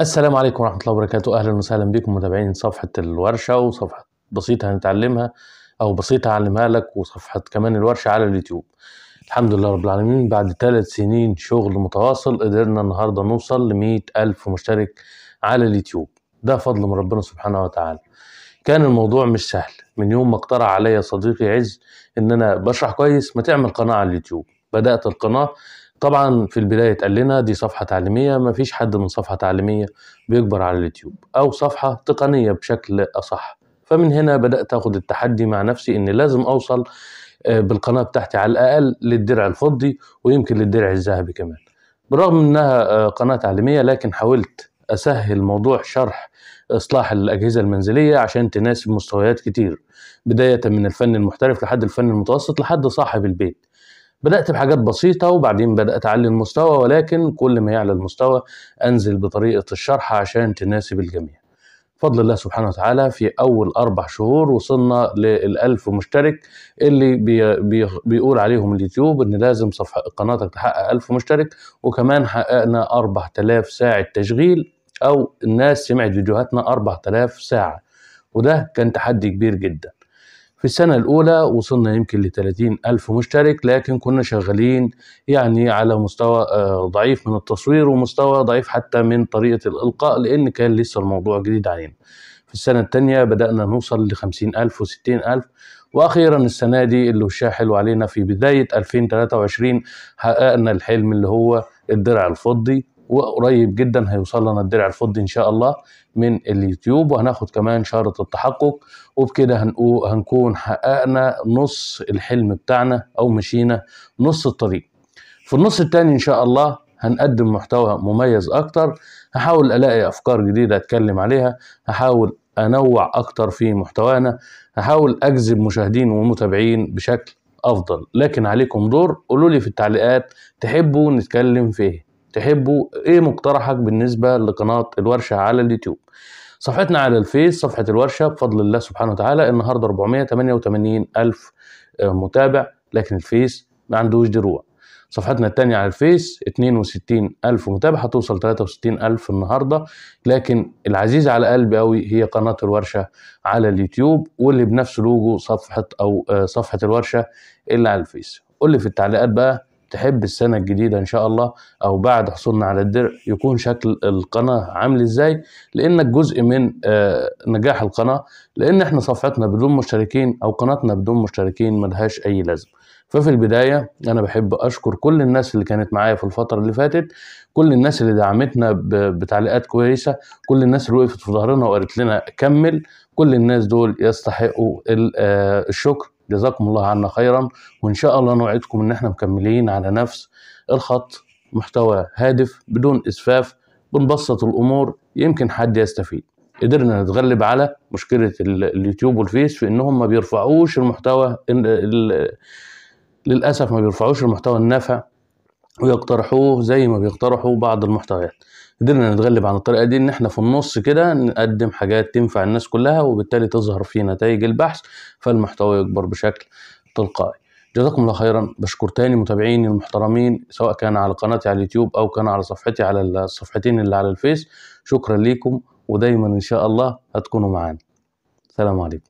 السلام عليكم ورحمة الله وبركاته أهلا وسهلا بكم متابعين صفحة الورشة وصفحة بسيطة هنتعلمها أو بسيطة هعلمها لك وصفحة كمان الورشة على اليوتيوب الحمد لله رب العالمين بعد ثلاث سنين شغل متواصل قدرنا النهاردة نوصل لمية ألف مشترك على اليوتيوب ده فضل من ربنا سبحانه وتعالى كان الموضوع مش سهل من يوم ما اقترح عليا صديقي عز ان انا بشرح كويس ما تعمل قناة على اليوتيوب بدأت القناة طبعا في البدايه اتقال لنا دي صفحه تعليميه ما فيش حد من صفحه تعليميه بيكبر على اليوتيوب او صفحه تقنيه بشكل اصح فمن هنا بدات اخد التحدي مع نفسي ان لازم اوصل آه، بالقناه بتاعتي على الاقل للدرع الفضي ويمكن للدرع الذهبي كمان بالرغم انها آه، قناه تعليميه لكن حاولت اسهل موضوع شرح اصلاح الاجهزه المنزليه عشان تناسب مستويات كتير بدايه من الفن المحترف لحد الفن المتوسط لحد صاحب البيت بدات بحاجات بسيطه وبعدين بدات اعلي المستوى ولكن كل ما يعلى المستوى انزل بطريقه الشرح عشان تناسب الجميع بفضل الله سبحانه وتعالى في اول اربع شهور وصلنا للالف مشترك اللي بي بي بيقول عليهم اليوتيوب ان لازم صفحه قناتك تحقق الف مشترك وكمان حققنا 4000 ساعه تشغيل او الناس سمعت فيديوهاتنا 4000 ساعه وده كان تحدي كبير جدا في السنة الأولى وصلنا يمكن ل 30 ألف مشترك لكن كنا شغالين يعني على مستوى آه، ضعيف من التصوير ومستوى ضعيف حتى من طريقة الإلقاء لأن كان لسه الموضوع جديد علينا في السنة التانية بدأنا نوصل ل 50 ألف و 60 ألف واخيرا السنه دي اللي وشها حلو علينا في بدايه 2023 حققنا الحلم اللي هو الدرع الفضي وقريب جدا هيوصل لنا الدرع الفضي ان شاء الله من اليوتيوب وهناخد كمان شارة التحقق وبكده هنكون حققنا نص الحلم بتاعنا او مشينا نص الطريق في النص التاني ان شاء الله هنقدم محتوى مميز اكتر هحاول الاقي افكار جديدة اتكلم عليها هحاول انوع اكتر في محتوانا هحاول اجذب مشاهدين ومتابعين بشكل افضل لكن عليكم دور قولوا لي في التعليقات تحبوا نتكلم فيه تحبه ايه مقترحك بالنسبه لقناه الورشه على اليوتيوب صفحتنا على الفيس صفحه الورشه بفضل الله سبحانه وتعالى النهارده 488 الف آه، متابع لكن الفيس ما عندوش دروع صفحتنا التانية على الفيس 62 ألف متابع هتوصل 63 ألف النهاردة لكن العزيزة على قلبي قوي هي قناة الورشة على اليوتيوب واللي بنفس لوجو صفحة أو آه، صفحة الورشة اللي على الفيس قول لي في التعليقات بقى تحب السنة الجديدة إن شاء الله أو بعد حصولنا على الدرع يكون شكل القناة عامل إزاي لأنك جزء من آه، نجاح القناة لأن إحنا صفحتنا بدون مشتركين أو قناتنا بدون مشتركين ملهاش أي لازمة ففي البداية أنا بحب أشكر كل الناس اللي كانت معايا في الفترة اللي فاتت كل الناس اللي دعمتنا بتعليقات كويسة كل الناس اللي وقفت في ظهرنا وقالت لنا كمل كل الناس دول يستحقوا آه، الشكر جزاكم الله عنا خيرا وان شاء الله نوعدكم ان احنا مكملين على نفس الخط محتوى هادف بدون اسفاف بنبسط الامور يمكن حد يستفيد قدرنا نتغلب على مشكله اليوتيوب والفيس في انهم ما بيرفعوش المحتوى للاسف ما بيرفعوش المحتوى النافع ويقترحوه زي ما بيقترحوا بعض المحتويات قدرنا نتغلب عن الطريقه دي ان احنا في النص كده نقدم حاجات تنفع الناس كلها وبالتالي تظهر في نتائج البحث فالمحتوى يكبر بشكل تلقائي جزاكم الله خيرا بشكر تاني متابعيني المحترمين سواء كان على قناتي على اليوتيوب او كان على صفحتي على الصفحتين اللي على الفيس شكرا ليكم ودايما ان شاء الله هتكونوا معانا سلام عليكم